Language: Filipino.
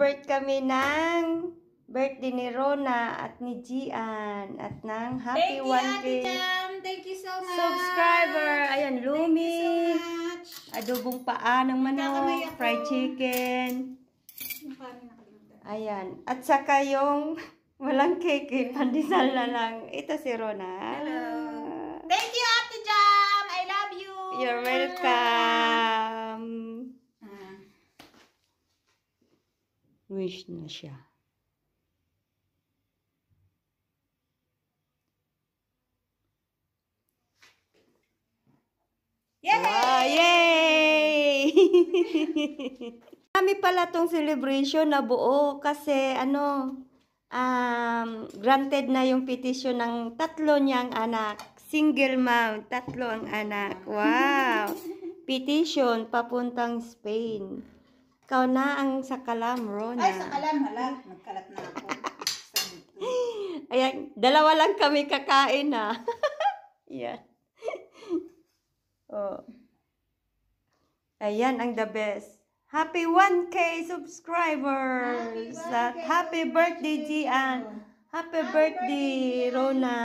nag-celebrate kami ng birthday ni Rona at ni Gian at ng Happy Thank 1K you, Thank you so much. subscriber. Ayan, Lumi. Thank you so much. Adobong paa ng manok, fried chicken. Ayan. At saka yung walang cake, eh. pandesal na lang. Ito si Rona. Hello. Thank you, Ate Jam. I love you. You're welcome. wish na siya. Yay! Wow, yay! Kami pala tong celebration na buo kasi ano, um, granted na yung petition ng tatlo niyang anak. Single mom, tatlo ang anak. Wow! petition papuntang Spain. Ikaw na ang sakalam, Rona. Ay, sakalam, hala. Nagkalat na ako. Ayan, dalawa lang kami kakain, ha. Ah. Yan. Oh. Ayan ang the best. Happy 1K subscribers! Happy, 1K happy birthday, Gian! Happy, happy birthday, Rona!